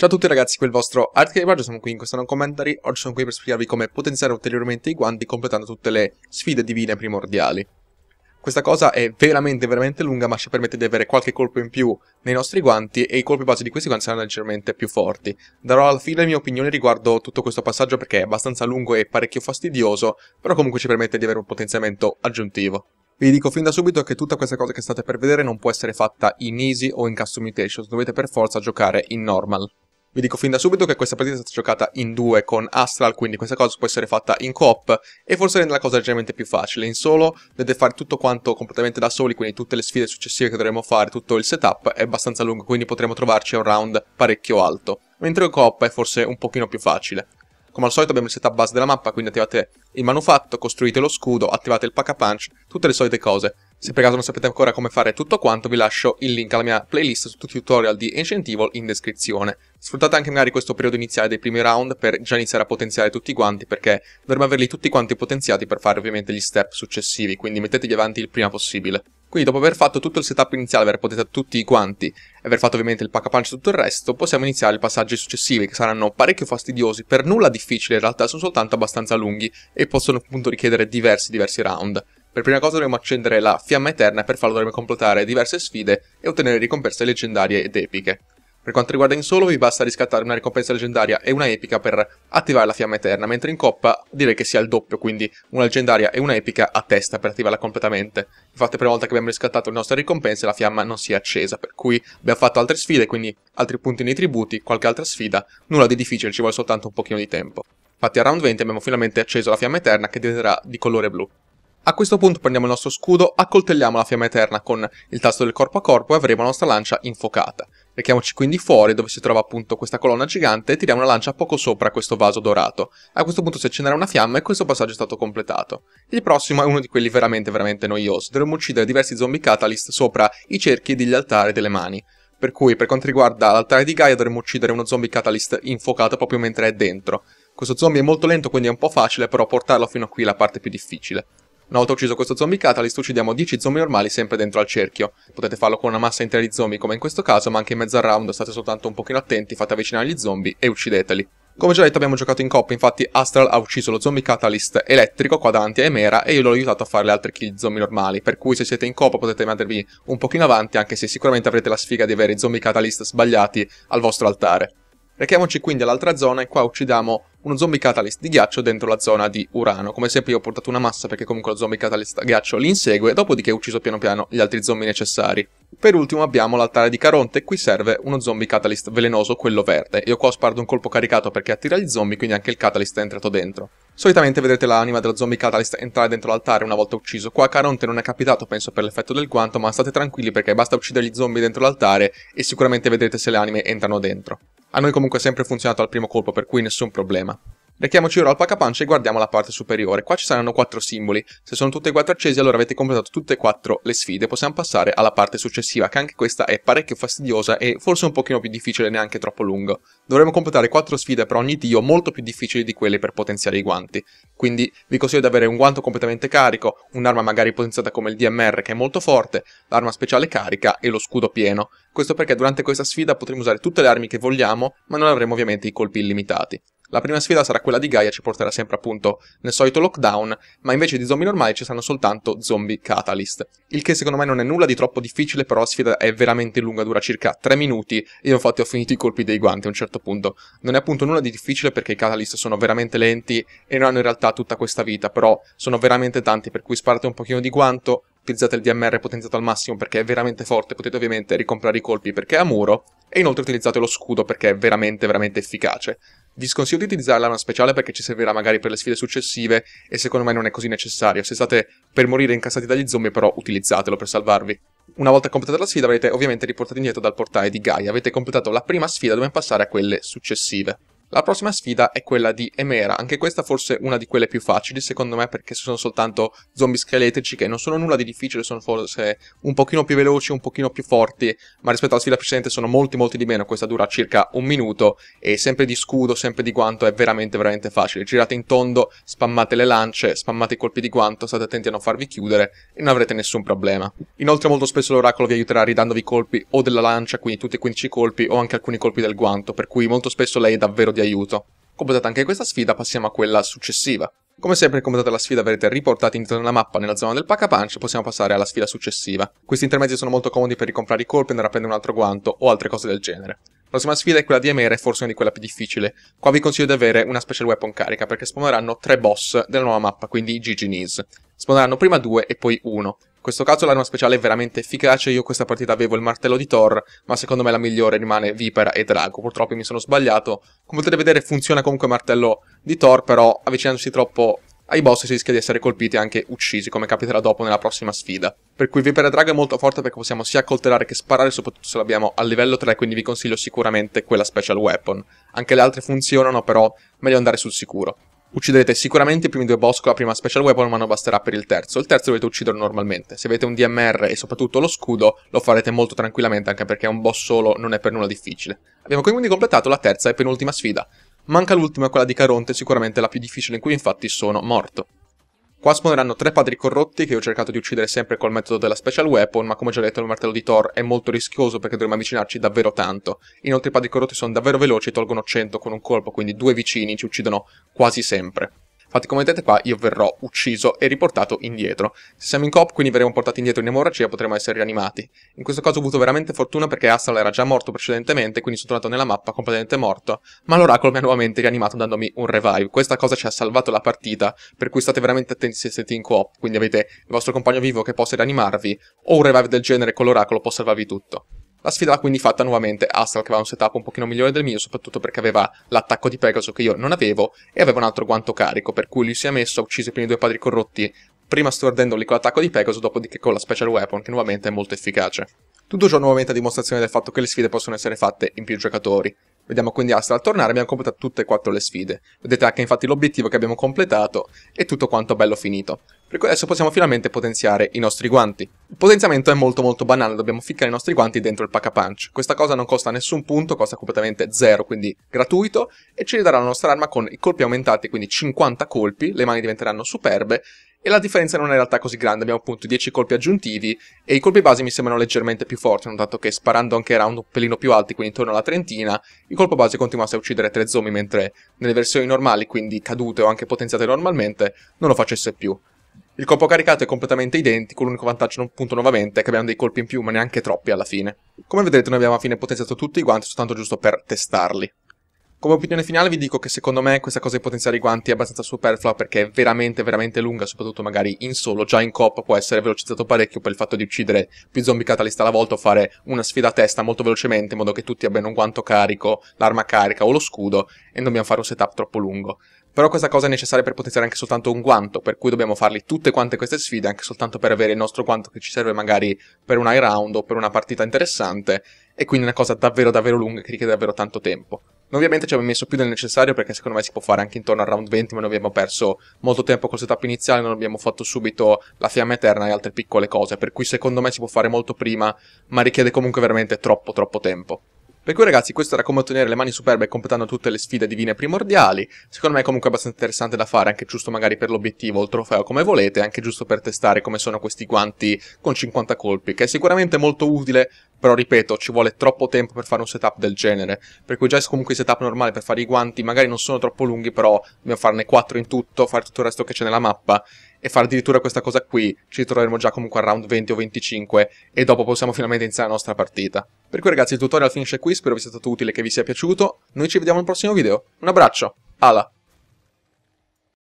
Ciao a tutti ragazzi, qui è il vostro ArtCareMaggio, siamo qui in questo non commentary, oggi sono qui per spiegarvi come potenziare ulteriormente i guanti completando tutte le sfide divine primordiali. Questa cosa è veramente veramente lunga ma ci permette di avere qualche colpo in più nei nostri guanti e i colpi base di questi guanti saranno leggermente più forti. Darò alla fine la mia opinione riguardo tutto questo passaggio perché è abbastanza lungo e parecchio fastidioso, però comunque ci permette di avere un potenziamento aggiuntivo. Vi dico fin da subito che tutta questa cosa che state per vedere non può essere fatta in easy o in custom mutations, dovete per forza giocare in normal. Vi dico fin da subito che questa partita è stata giocata in due con Astral, quindi questa cosa può essere fatta in coop e forse rende la cosa leggermente più facile. In solo dovete fare tutto quanto completamente da soli, quindi tutte le sfide successive che dovremo fare, tutto il setup è abbastanza lungo, quindi potremo trovarci a un round parecchio alto. Mentre in coop è forse un pochino più facile. Come al solito abbiamo il setup base della mappa, quindi attivate il manufatto, costruite lo scudo, attivate il pack a punch, tutte le solite cose. Se per caso non sapete ancora come fare tutto quanto, vi lascio il link alla mia playlist su tutti i tutorial di Ancient Evil in descrizione. Sfruttate anche magari questo periodo iniziale dei primi round per già iniziare a potenziare tutti quanti, perché dovremmo averli tutti quanti potenziati per fare ovviamente gli step successivi, quindi mettetevi avanti il prima possibile. Quindi dopo aver fatto tutto il setup iniziale, aver potato tutti i guanti e aver fatto ovviamente il pack a punch e tutto il resto, possiamo iniziare i passaggi successivi che saranno parecchio fastidiosi, per nulla difficili in realtà, sono soltanto abbastanza lunghi e possono appunto richiedere diversi diversi round. Per prima cosa dovremo accendere la fiamma eterna e per farlo dovremo completare diverse sfide e ottenere ricompense leggendarie ed epiche. Per quanto riguarda in solo vi basta riscattare una ricompensa leggendaria e una epica per attivare la fiamma eterna, mentre in coppa direi che sia il doppio, quindi una leggendaria e una epica a testa per attivarla completamente. Infatti per una volta che abbiamo riscattato le nostre ricompense la fiamma non si è accesa, per cui abbiamo fatto altre sfide, quindi altri punti nei tributi, qualche altra sfida, nulla di difficile, ci vuole soltanto un pochino di tempo. Infatti a round 20 abbiamo finalmente acceso la fiamma eterna che diventerà di colore blu. A questo punto prendiamo il nostro scudo, accoltelliamo la fiamma eterna con il tasto del corpo a corpo e avremo la nostra lancia infocata. Rechiamoci quindi fuori dove si trova appunto questa colonna gigante e tiriamo una lancia poco sopra questo vaso dorato. A questo punto si accenderà una fiamma e questo passaggio è stato completato. Il prossimo è uno di quelli veramente veramente noiosi, dovremmo uccidere diversi zombie catalyst sopra i cerchi degli altari delle mani. Per cui per quanto riguarda l'altare di Gaia dovremmo uccidere uno zombie catalyst infuocato proprio mentre è dentro. Questo zombie è molto lento quindi è un po' facile però portarlo fino a qui è la parte più difficile. Una volta ucciso questo zombie catalyst uccidiamo 10 zombie normali sempre dentro al cerchio. Potete farlo con una massa intera di zombie come in questo caso, ma anche in mezzo al round state soltanto un pochino attenti, fate avvicinare gli zombie e uccideteli. Come già detto abbiamo giocato in coppa, infatti Astral ha ucciso lo zombie catalyst elettrico qua davanti a Emera e io l'ho aiutato a fare le altre kill zombie normali, per cui se siete in coppa potete mandarvi un pochino avanti anche se sicuramente avrete la sfiga di avere i zombie catalyst sbagliati al vostro altare. Rechiamoci quindi all'altra zona e qua uccidiamo uno zombie catalyst di ghiaccio dentro la zona di Urano. Come sempre io ho portato una massa perché comunque lo zombie catalyst a ghiaccio li insegue, dopodiché ho ucciso piano piano gli altri zombie necessari. Per ultimo abbiamo l'altare di Caronte, qui serve uno zombie catalyst velenoso, quello verde. Io qua ho sparto un colpo caricato perché attira gli zombie, quindi anche il catalyst è entrato dentro. Solitamente vedrete l'anima dello zombie catalyst entrare dentro l'altare una volta ucciso. Qua Caronte non è capitato, penso per l'effetto del guanto, ma state tranquilli perché basta uccidere gli zombie dentro l'altare e sicuramente vedrete se le anime entrano dentro. A noi comunque è sempre funzionato al primo colpo, per cui nessun problema. Rechiamoci ora al pacapancia e guardiamo la parte superiore. Qua ci saranno quattro simboli. Se sono tutti e quattro accesi allora avete completato tutte e quattro le sfide. Possiamo passare alla parte successiva, che anche questa è parecchio fastidiosa e forse un pochino più difficile, neanche troppo lungo. Dovremo completare quattro sfide per ogni dio, molto più difficili di quelle per potenziare i guanti. Quindi vi consiglio di avere un guanto completamente carico, un'arma magari potenziata come il DMR che è molto forte, l'arma speciale carica e lo scudo pieno. Questo perché durante questa sfida potremo usare tutte le armi che vogliamo, ma non avremo ovviamente i colpi illimitati. La prima sfida sarà quella di Gaia, ci porterà sempre appunto nel solito lockdown, ma invece di zombie normali ci saranno soltanto zombie catalyst. Il che secondo me non è nulla di troppo difficile, però la sfida è veramente lunga, dura circa 3 minuti, e infatti ho finito i colpi dei guanti a un certo punto. Non è appunto nulla di difficile perché i catalyst sono veramente lenti e non hanno in realtà tutta questa vita, però sono veramente tanti, per cui sparate un pochino di guanto, utilizzate il DMR potenziato al massimo perché è veramente forte, potete ovviamente ricomprare i colpi perché è a muro, e inoltre utilizzate lo scudo perché è veramente veramente efficace. Vi sconsiglio di utilizzare l'arma speciale perché ci servirà magari per le sfide successive e secondo me non è così necessario. Se state per morire incassati dagli zombie però utilizzatelo per salvarvi. Una volta completata la sfida avrete ovviamente riportato indietro dal portale di Gaia, avete completato la prima sfida dove passare a quelle successive. La prossima sfida è quella di Emera, anche questa forse una di quelle più facili secondo me perché sono soltanto zombie scheletrici che non sono nulla di difficile, sono forse un pochino più veloci, un pochino più forti, ma rispetto alla sfida precedente sono molti molti di meno, questa dura circa un minuto e sempre di scudo, sempre di guanto è veramente veramente facile, girate in tondo, spammate le lance, spammate i colpi di guanto, state attenti a non farvi chiudere e non avrete nessun problema. Inoltre molto spesso l'oracolo vi aiuterà ridandovi i colpi o della lancia, quindi tutti e 15 colpi o anche alcuni colpi del guanto, per cui molto spesso lei è davvero di di aiuto. Completata anche questa sfida passiamo a quella successiva. Come sempre completata la sfida verrete riportati indietro nella mappa nella zona del pack a punch possiamo passare alla sfida successiva. Questi intermezzi sono molto comodi per ricomprare i colpi e andare a prendere un altro guanto o altre cose del genere. La prossima sfida è quella di Emere, forse una di quelle più difficili. Qua vi consiglio di avere una special weapon carica perché spawneranno tre boss della nuova mappa, quindi i GG Knees. Spawneranno prima due e poi uno. In questo caso l'arma speciale è veramente efficace, io questa partita avevo il martello di Thor, ma secondo me la migliore rimane Vipera e Drago, purtroppo mi sono sbagliato. Come potete vedere funziona comunque il martello di Thor, però avvicinandosi troppo ai boss si rischia di essere colpiti e anche uccisi, come capiterà dopo nella prossima sfida. Per cui Vipere Drago è molto forte perché possiamo sia accolterare che sparare, soprattutto se l'abbiamo a livello 3, quindi vi consiglio sicuramente quella special weapon. Anche le altre funzionano, però meglio andare sul sicuro. Ucciderete sicuramente i primi due boss con la prima special weapon, ma non basterà per il terzo. Il terzo dovete ucciderlo normalmente. Se avete un DMR e soprattutto lo scudo, lo farete molto tranquillamente, anche perché un boss solo non è per nulla difficile. Abbiamo quindi completato la terza e penultima sfida. Manca l'ultima, quella di Caronte, sicuramente la più difficile, in cui infatti sono morto. Qua spawneranno tre padri corrotti che ho cercato di uccidere sempre col metodo della special weapon, ma come già detto il martello di Thor è molto rischioso perché dovremmo avvicinarci davvero tanto. Inoltre i padri corrotti sono davvero veloci e tolgono 100 con un colpo, quindi due vicini ci uccidono quasi sempre. Infatti, come vedete qua, io verrò ucciso e riportato indietro. Se siamo in coop, quindi verremo portati indietro in emorragia, potremo essere rianimati. In questo caso ho avuto veramente fortuna perché Astral era già morto precedentemente, quindi sono tornato nella mappa completamente morto, ma l'oracolo mi ha nuovamente rianimato dandomi un revive. Questa cosa ci ha salvato la partita, per cui state veramente attenti se siete in coop, quindi avete il vostro compagno vivo che possa rianimarvi, o un revive del genere con l'oracolo può salvarvi tutto. La sfida l'ha quindi fatta nuovamente Astral che aveva un setup un pochino migliore del mio, soprattutto perché aveva l'attacco di Pegaso che io non avevo e aveva un altro guanto carico, per cui lui si è messo, ha ucciso i primi due padri corrotti, prima stordendoli con l'attacco di Pegaso, dopodiché con la special weapon che nuovamente è molto efficace. Tutto ciò nuovamente a dimostrazione del fatto che le sfide possono essere fatte in più giocatori. Vediamo quindi Astral tornare, abbiamo completato tutte e quattro le sfide. Vedete anche infatti l'obiettivo che abbiamo completato e tutto quanto bello finito. Per cui adesso possiamo finalmente potenziare i nostri guanti. Il potenziamento è molto molto banale, dobbiamo ficcare i nostri guanti dentro il pack a punch Questa cosa non costa nessun punto, costa completamente zero, quindi gratuito, e ci darà la nostra arma con i colpi aumentati, quindi 50 colpi, le mani diventeranno superbe, e la differenza non è in realtà così grande, abbiamo appunto 10 colpi aggiuntivi e i colpi base mi sembrano leggermente più forti, non tanto che sparando anche round un pelino più alti, quindi intorno alla trentina, il colpo base continuasse a uccidere tre zombie, mentre nelle versioni normali, quindi cadute o anche potenziate normalmente, non lo facesse più. Il colpo caricato è completamente identico, l'unico vantaggio punto nuovamente è che abbiamo dei colpi in più, ma neanche troppi alla fine. Come vedrete noi abbiamo alla fine potenziato tutti i guanti soltanto giusto per testarli. Come opinione finale vi dico che secondo me questa cosa di potenziare i guanti è abbastanza superflua perché è veramente veramente lunga, soprattutto magari in solo, già in coppa può essere velocizzato parecchio per il fatto di uccidere più zombie catalista alla volta o fare una sfida a testa molto velocemente in modo che tutti abbiano un guanto carico, l'arma carica o lo scudo e non dobbiamo fare un setup troppo lungo. Però questa cosa è necessaria per potenziare anche soltanto un guanto, per cui dobbiamo farli tutte quante queste sfide, anche soltanto per avere il nostro guanto che ci serve magari per un high round o per una partita interessante, e quindi è una cosa davvero davvero lunga che richiede davvero tanto tempo. Ovviamente ci abbiamo messo più del necessario perché secondo me si può fare anche intorno al round 20, ma noi abbiamo perso molto tempo col setup iniziale, non abbiamo fatto subito la fiamma eterna e altre piccole cose, per cui secondo me si può fare molto prima, ma richiede comunque veramente troppo troppo tempo. Per cui ragazzi, questo era come ottenere le mani superbe completando tutte le sfide divine primordiali. Secondo me è comunque abbastanza interessante da fare, anche giusto magari per l'obiettivo o il trofeo come volete, anche giusto per testare come sono questi guanti con 50 colpi, che è sicuramente molto utile, però ripeto, ci vuole troppo tempo per fare un setup del genere. Per cui già comunque i setup normali per fare i guanti magari non sono troppo lunghi, però dobbiamo farne 4 in tutto, fare tutto il resto che c'è nella mappa e fare addirittura questa cosa qui, ci troveremo già comunque al round 20 o 25 e dopo possiamo finalmente iniziare la nostra partita. Per cui ragazzi il tutorial finisce qui, spero vi sia stato utile e che vi sia piaciuto, noi ci vediamo al prossimo video, un abbraccio, ala!